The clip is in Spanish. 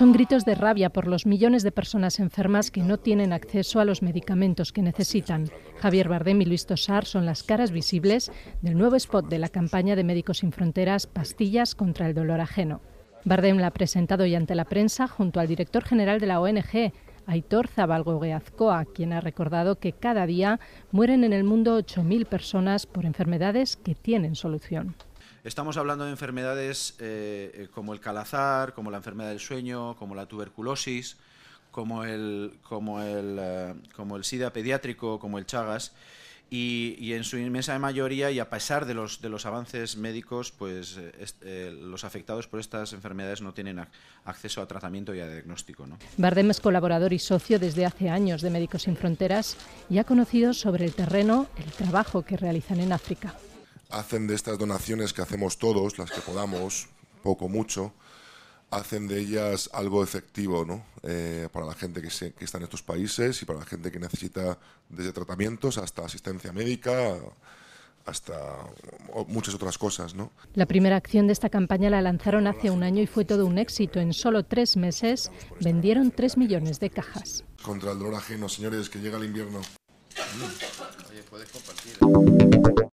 Son gritos de rabia por los millones de personas enfermas que no tienen acceso a los medicamentos que necesitan. Javier Bardem y Luis Tosar son las caras visibles del nuevo spot de la campaña de Médicos Sin Fronteras, Pastillas contra el Dolor Ajeno. Bardem la ha presentado hoy ante la prensa junto al director general de la ONG, Aitor Zabalgo-Gueazcoa, quien ha recordado que cada día mueren en el mundo 8.000 personas por enfermedades que tienen solución. Estamos hablando de enfermedades eh, eh, como el calazar, como la enfermedad del sueño, como la tuberculosis, como el, como el, eh, como el SIDA pediátrico, como el Chagas. Y, en su inmensa mayoría, y a pesar de los, de los avances médicos, pues los afectados por estas enfermedades no tienen acceso a tratamiento y a diagnóstico. ¿no? Bardem es colaborador y socio desde hace años de Médicos Sin Fronteras y ha conocido sobre el terreno el trabajo que realizan en África hacen de estas donaciones que hacemos todos, las que podamos, poco, mucho, hacen de ellas algo efectivo eh, para la gente que, está en estos países y para la gente que necesita desde tratamientos hasta asistencia médica hasta muchas otras cosas. La primera acción de esta campaña la lanzaron hace un año y fue todo un éxito. En solo tres meses vendieron tres millones de cajas. Contra el dolor ajeno, señores, que llega el invierno.